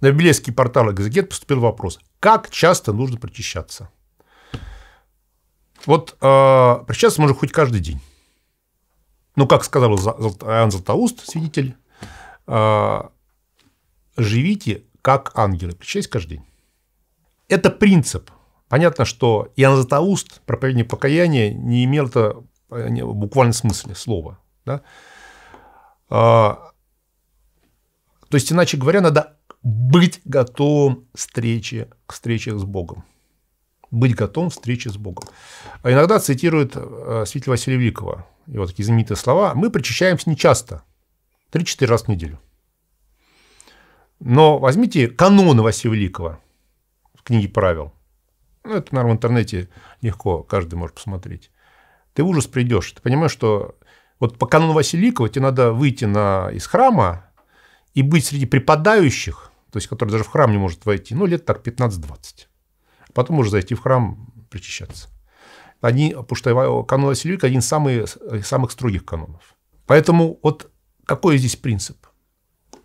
На библейский портал «Экзегет» поступил вопрос, как часто нужно прочищаться? Вот э, причащаться можно хоть каждый день. Но ну, как сказал Иоанн Златоуст, свидетель, э, живите как ангелы, причащайтесь каждый день. Это принцип. Понятно, что Иоанн Златоуст, проповедник покаяния, не имел это буквально смысле слова. Да? А, то есть, иначе говоря, надо быть готовым к встрече, к встрече с Богом. Быть готовым к встрече с Богом. А иногда цитирует э, святитель Василия Великого его такие знаменитые слова. Мы причащаемся нечасто, 3-4 раз в неделю. Но возьмите каноны Василия Великого в книге «Правил». Ну, это, наверное, в интернете легко, каждый может посмотреть. Ты в ужас придешь. Ты понимаешь, что вот по канону Василия Великого тебе надо выйти на, из храма и быть среди преподающих, то есть который даже в храм не может войти, ну, лет так 15-20. Потом уже зайти в храм, причащаться. Они, потому что канон Васильевик один из самых, самых строгих канонов. Поэтому вот какой здесь принцип?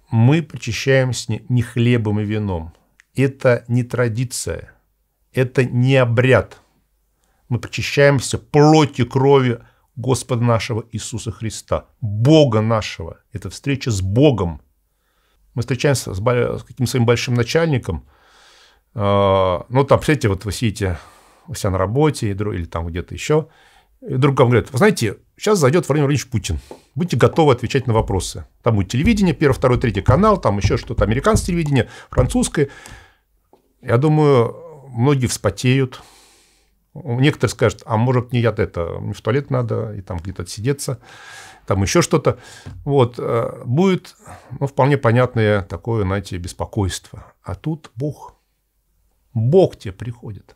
Мы причащаемся не хлебом и вином. Это не традиция, это не обряд. Мы причащаемся плоти крови Господа нашего Иисуса Христа, Бога нашего. Это встреча с Богом, мы встречаемся с, с каким-то своим большим начальником. А, ну, там, представляете, вот вы сидите у себя на работе или там где-то еще. И вдруг вам говорят, вы знаете, сейчас зайдет Владимир Владимирович Путин. Будьте готовы отвечать на вопросы. Там будет телевидение, первый, второй, третий канал, там еще что-то, американское телевидение, французское. Я думаю, многие вспотеют, Некоторые скажут, а может, не я это, в туалет надо, и там где-то отсидеться, там еще что-то. Вот, э, будет ну, вполне понятное такое, знаете, беспокойство. А тут Бог. Бог тебе приходит.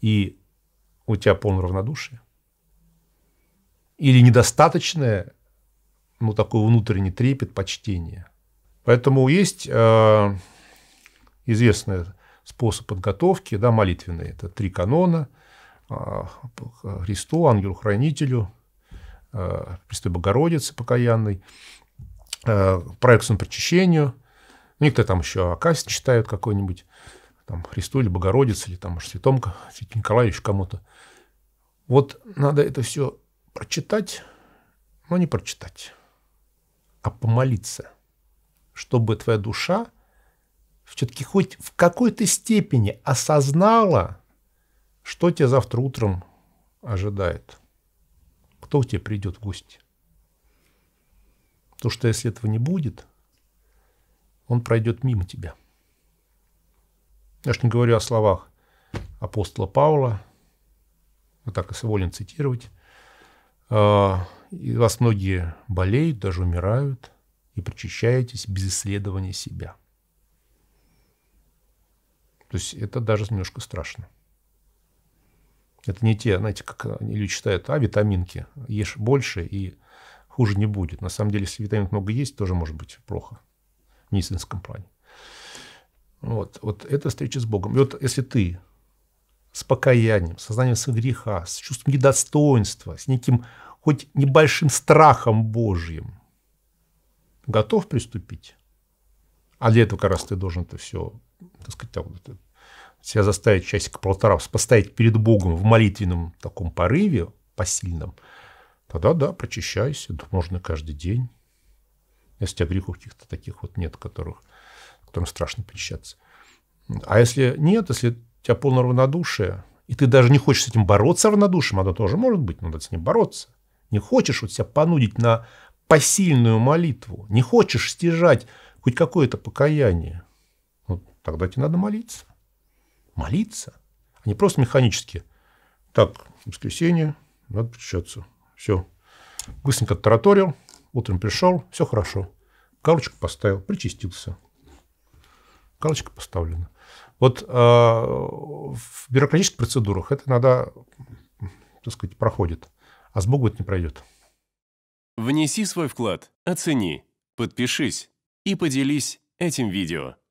И у тебя полное равнодушие. Или недостаточное, ну, такой внутренний трепет, почтение. Поэтому есть э, известное способ подготовки, да, молитвенный. Это три канона а, Христу, ангелу-хранителю, а, Престой Богородице покаянной, а, проекцию причащению. Некоторые там еще Акафист читают какой-нибудь, там Христу или Богородице, или там, может, Святому Николаю еще кому-то. Вот надо это все прочитать, но не прочитать, а помолиться, чтобы твоя душа – все-таки хоть в какой-то степени осознала, что тебя завтра утром ожидает. Кто к тебе придет в гости. Потому что если этого не будет, он пройдет мимо тебя. Я же не говорю о словах апостола Павла, вот так и сволен цитировать. А, и вас многие болеют, даже умирают, и причащаетесь без исследования себя – то есть это даже немножко страшно. Это не те, знаете, как люди считают, а витаминки. Ешь больше и хуже не будет. На самом деле, если витаминов много есть, тоже может быть плохо в медицинском плане. Вот, вот это встреча с Богом. И вот если ты с покаянием, с сознанием своего греха, с чувством недостоинства, с неким хоть небольшим страхом Божьим, готов приступить, а для этого как раз ты должен это все так сказать, там, себя заставить часик-полтора поставить перед Богом в молитвенном таком порыве посильном, тогда да, прочищайся, да, можно каждый день. Если у тебя грехов каких-то таких вот нет, которых, которым страшно причащаться. А если нет, если у тебя полное равнодушие, и ты даже не хочешь с этим бороться равнодушием, оно тоже может быть, надо с ним бороться. Не хочешь вот себя понудить на посильную молитву, не хочешь стяжать хоть какое-то покаяние – Тогда тебе надо молиться. Молиться. А не просто механически. Так, воскресенье, надо причащаться. Все. Быстренько тараторил, утром пришел, все хорошо. Карточку поставил, причастился. Карточка поставлена. Вот э, в бюрократических процедурах это иногда, так сказать, проходит. А с Богом это не пройдет. Внеси свой вклад, оцени, подпишись и поделись этим видео.